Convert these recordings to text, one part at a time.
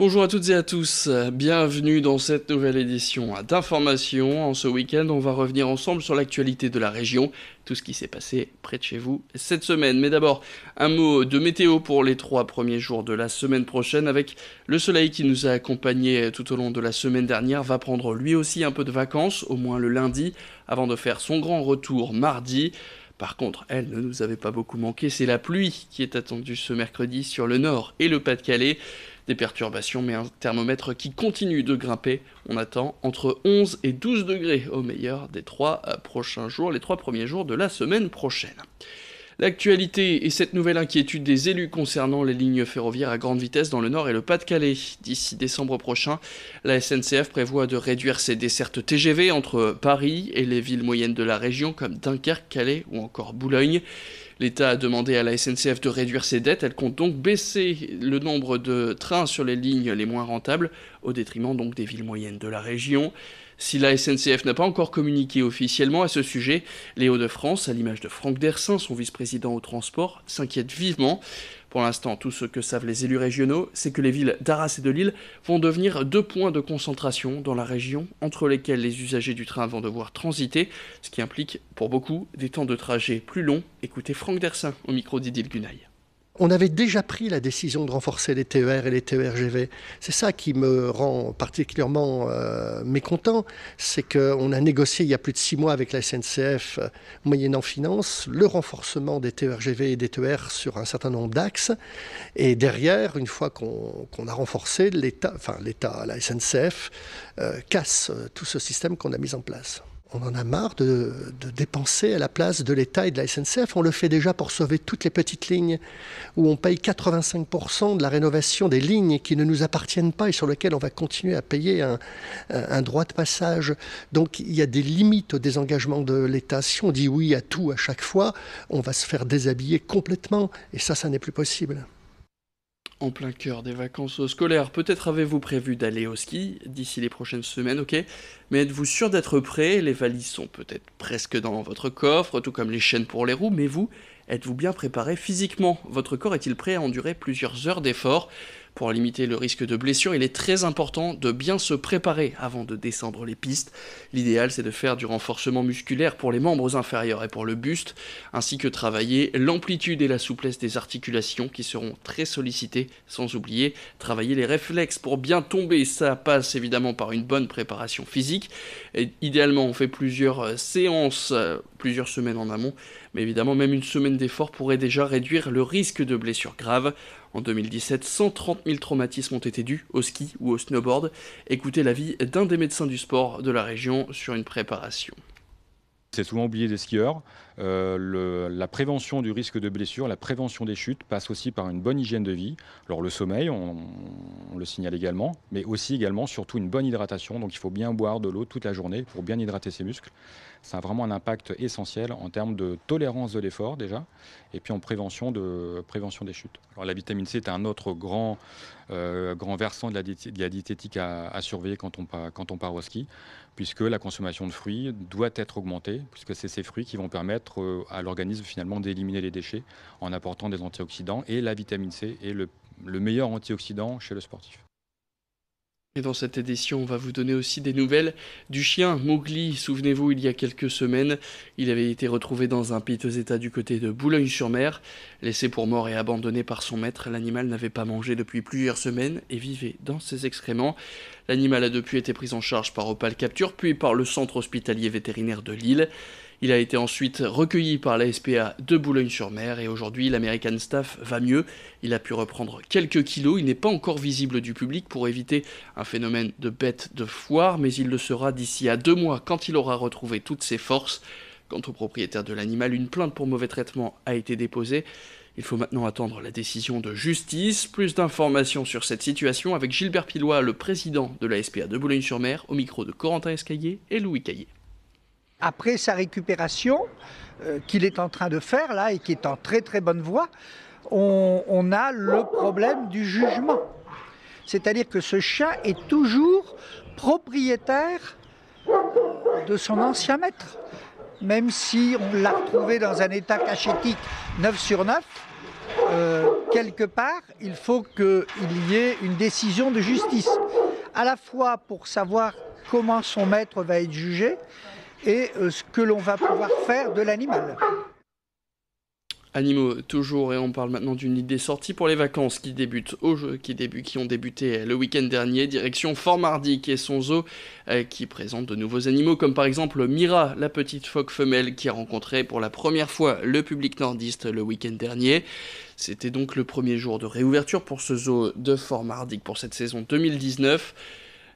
Bonjour à toutes et à tous, bienvenue dans cette nouvelle édition d'information. En ce week-end, on va revenir ensemble sur l'actualité de la région, tout ce qui s'est passé près de chez vous cette semaine. Mais d'abord, un mot de météo pour les trois premiers jours de la semaine prochaine, avec le soleil qui nous a accompagnés tout au long de la semaine dernière, va prendre lui aussi un peu de vacances, au moins le lundi, avant de faire son grand retour mardi. Par contre, elle ne nous avait pas beaucoup manqué, c'est la pluie qui est attendue ce mercredi sur le nord et le Pas-de-Calais. Des perturbations, mais un thermomètre qui continue de grimper. On attend entre 11 et 12 degrés au meilleur des trois euh, prochains jours, les trois premiers jours de la semaine prochaine. L'actualité est cette nouvelle inquiétude des élus concernant les lignes ferroviaires à grande vitesse dans le Nord et le Pas-de-Calais. D'ici décembre prochain, la SNCF prévoit de réduire ses dessertes TGV entre Paris et les villes moyennes de la région comme Dunkerque, Calais ou encore Boulogne. L'État a demandé à la SNCF de réduire ses dettes. Elle compte donc baisser le nombre de trains sur les lignes les moins rentables au détriment donc des villes moyennes de la région. Si la SNCF n'a pas encore communiqué officiellement à ce sujet, les Hauts-de-France, à l'image de Franck Dersin, son vice-président au transport, s'inquiète vivement. Pour l'instant, tout ce que savent les élus régionaux, c'est que les villes d'Arras et de Lille vont devenir deux points de concentration dans la région, entre lesquels les usagers du train vont devoir transiter, ce qui implique pour beaucoup des temps de trajet plus longs. Écoutez Franck Dersin au micro d'Idil Gunay on avait déjà pris la décision de renforcer les TER et les TERGV. C'est ça qui me rend particulièrement euh, mécontent, c'est qu'on a négocié il y a plus de six mois avec la SNCF, euh, moyennant finance, le renforcement des TERGV et des TER sur un certain nombre d'axes. Et derrière, une fois qu'on a renforcé, l'État, enfin l'État, la SNCF, euh, casse tout ce système qu'on a mis en place on en a marre de, dépenser à la place de l'État et de la SNCF. On le fait déjà pour sauver toutes les petites lignes, où on paye 85% de la rénovation des lignes qui ne nous appartiennent pas et sur lesquelles on va continuer à payer un, un droit de passage. Donc il y a des limites au désengagement de l'État. Si on dit oui à tout à chaque fois, on va se faire déshabiller complètement. Et ça, ça n'est plus possible en plein cœur des vacances scolaires. Peut-être avez-vous prévu d'aller au ski d'ici les prochaines semaines, ok Mais êtes-vous sûr d'être prêt Les valises sont peut-être presque dans votre coffre, tout comme les chaînes pour les roues, mais vous, êtes-vous bien préparé physiquement Votre corps est-il prêt à endurer plusieurs heures d'efforts pour limiter le risque de blessure, il est très important de bien se préparer avant de descendre les pistes. L'idéal, c'est de faire du renforcement musculaire pour les membres inférieurs et pour le buste, ainsi que travailler l'amplitude et la souplesse des articulations qui seront très sollicitées, sans oublier travailler les réflexes pour bien tomber. Ça passe évidemment par une bonne préparation physique. Et idéalement, on fait plusieurs euh, séances euh, plusieurs semaines en amont, mais évidemment même une semaine d'effort pourrait déjà réduire le risque de blessures graves. En 2017, 130 000 traumatismes ont été dus au ski ou au snowboard. Écoutez l'avis d'un des médecins du sport de la région sur une préparation. C'est souvent oublié des skieurs. Euh, la prévention du risque de blessure, la prévention des chutes passe aussi par une bonne hygiène de vie. Alors le sommeil, on, le signale également, mais aussi également surtout une bonne hydratation. Donc il faut bien boire de l'eau toute la journée pour bien hydrater ses muscles. Ça a vraiment un impact essentiel en termes de tolérance de l'effort déjà, et puis en prévention, de, prévention des chutes. Alors la vitamine C est un autre grand, euh, grand versant de la, diététique à, surveiller quand on, quand on part au ski puisque la consommation de fruits doit être augmentée, puisque c'est ces fruits qui vont permettre euh, à l'organisme finalement d'éliminer les déchets en apportant des antioxydants et la vitamine C est le, le meilleur antioxydant chez le sportif. Et dans cette édition, on va vous donner aussi des nouvelles du chien Mowgli. Souvenez-vous, il y a quelques semaines, il avait été retrouvé dans un piteux état du côté de Boulogne-sur-Mer. Laissé pour mort et abandonné par son maître, l'animal n'avait pas mangé depuis plusieurs semaines et vivait dans ses excréments. L'animal a depuis été pris en charge par Opal Capture, puis par le centre hospitalier vétérinaire de Lille. Il a été ensuite recueilli par la SPA de Boulogne-sur-Mer et aujourd'hui l'American Staff va mieux. Il a pu reprendre quelques kilos, il n'est pas encore visible du public pour éviter un phénomène de bête de foire, mais il le sera d'ici à deux mois quand il aura retrouvé toutes ses forces. Quant au propriétaire de l'animal, une plainte pour mauvais traitement a été déposée. Il faut maintenant attendre la décision de justice. Plus d'informations sur cette situation avec Gilbert Pilois, le président de la SPA de Boulogne-sur-Mer, au micro de Corentin Escaillé et Louis Caillé. Après sa récupération, euh, qu'il est en train de faire là et qui est en très très bonne voie, on, a le problème du jugement. C'est-à-dire que ce chat est toujours propriétaire de son ancien maître. Même si on l'a retrouvé dans un état cachétique 9 sur 9, euh, quelque part, il faut qu'il y ait une décision de justice, à la fois pour savoir comment son maître va être jugé, et euh, ce que l'on va pouvoir faire de l'animal. Animaux, toujours, et on parle maintenant d'une idée sortie pour les vacances qui débutent au jeu, qui, ont débuté euh, le week-end dernier, direction Fort Mardique et son zoo, euh, qui présente de nouveaux animaux, comme par exemple Mira, la petite phoque femelle qui a rencontré pour la première fois le public nordiste le week-end dernier. C'était donc le premier jour de réouverture pour ce zoo de Fort Mardi pour cette saison 2019.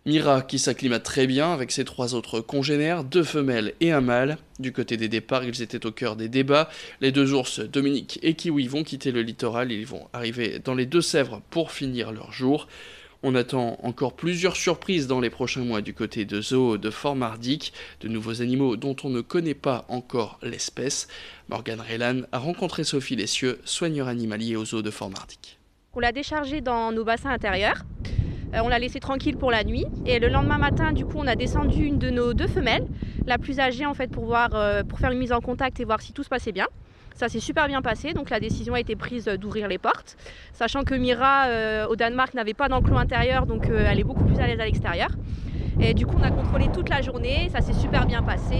Mira qui s'acclimate très bien avec ses trois autres congénères, deux femelles et un mâle. Du côté des départs, ils étaient au cœur des débats. Les deux ours, Dominique et Kiwi, vont quitter le littoral. Ils vont arriver dans les Deux-Sèvres pour finir leur jour. On attend encore plusieurs surprises dans les prochains mois du côté de zoos de Fort Mardic, de nouveaux animaux dont on ne connaît pas encore l'espèce. Morgan Reylan a rencontré Sophie Lessieux, soigneur animalier aux zoo de Fort Mardic. On l'a déchargée dans nos bassins intérieurs. Euh, on l'a laissé tranquille pour la nuit. Et le lendemain matin, du coup, on a descendu une de nos deux femelles, la plus âgée en fait, pour, voir, euh, pour faire une mise en contact et voir si tout se passait bien. Ça s'est super bien passé, donc la décision a été prise euh, d'ouvrir les portes, sachant que Mira au Danemark n'avait pas d'enclos intérieur, donc elle est beaucoup plus à l'aise à l'extérieur. Et du coup, on a contrôlé toute la journée, ça s'est super bien passé.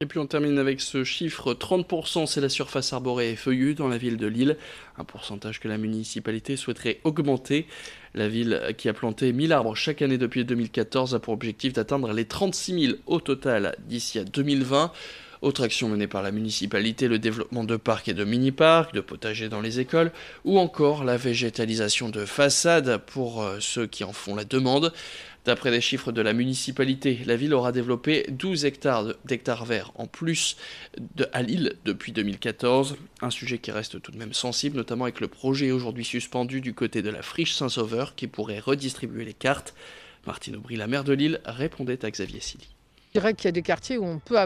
Et puis on termine avec ce chiffre, 30% c'est la surface arborée et feuillue dans la ville de Lille, un pourcentage que la municipalité souhaiterait augmenter. La ville qui a planté 1000 arbres chaque année depuis 2014 a pour objectif d'atteindre les 36 000 au total d'ici à 2020. Autre action menée par la municipalité, le développement de parcs et de mini-parcs, de potagers dans les écoles, ou encore la végétalisation de façades pour euh, ceux qui en font la demande. D'après les chiffres de la municipalité, la ville aura développé 12 hectares d'hectares verts en plus de, à Lille depuis 2014, un sujet qui reste tout de même sensible, notamment avec le projet aujourd'hui suspendu du côté de la friche Saint-Sauveur qui pourrait redistribuer les cartes. Martine Aubry, la maire de Lille, répondait à Xavier Silly. Je dirais qu'il y a des quartiers où on peut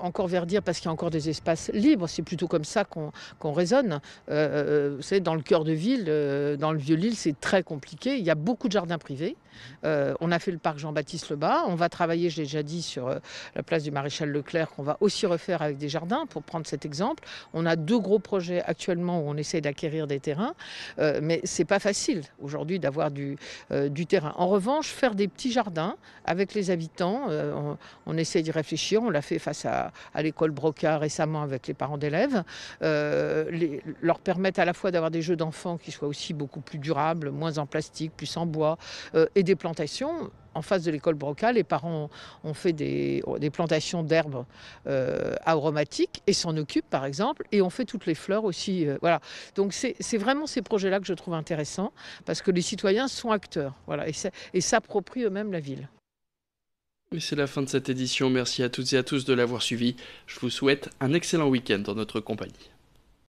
encore verdir parce qu'il y a encore des espaces libres. C'est plutôt comme ça qu'on raisonne. vous euh, euh, savez, dans le cœur de ville, euh, dans le vieux Lille, c'est très compliqué. Il y a beaucoup de jardins privés. Euh, on a fait le parc Jean-Baptiste Lebas. On va travailler, je l'ai déjà dit, sur euh, la place du Maréchal Leclerc, qu'on va aussi refaire avec des jardins, pour prendre cet exemple. On a deux gros projets actuellement où on essaie d'acquérir des terrains, euh, mais c'est pas facile aujourd'hui d'avoir du, euh, terrain. En revanche, faire des petits jardins avec les habitants, on, essaie d'y réfléchir. On l'a fait face à, l'école Broca récemment avec les parents d'élèves. leur permettre à la fois d'avoir des jeux d'enfants qui soient aussi beaucoup plus durables, moins en plastique, plus en bois, des plantations. En face de l'école Broca, les parents ont fait des, plantations d'herbes euh, aromatiques et s'en occupent, par exemple, et on fait toutes les fleurs aussi. Euh, voilà. Donc c'est vraiment ces projets-là que je trouve intéressants parce que les citoyens sont acteurs voilà, et s'approprient eux-mêmes la ville. c'est la fin de cette édition. Merci à toutes et à tous de l'avoir suivi. Je vous souhaite un excellent week-end dans notre compagnie.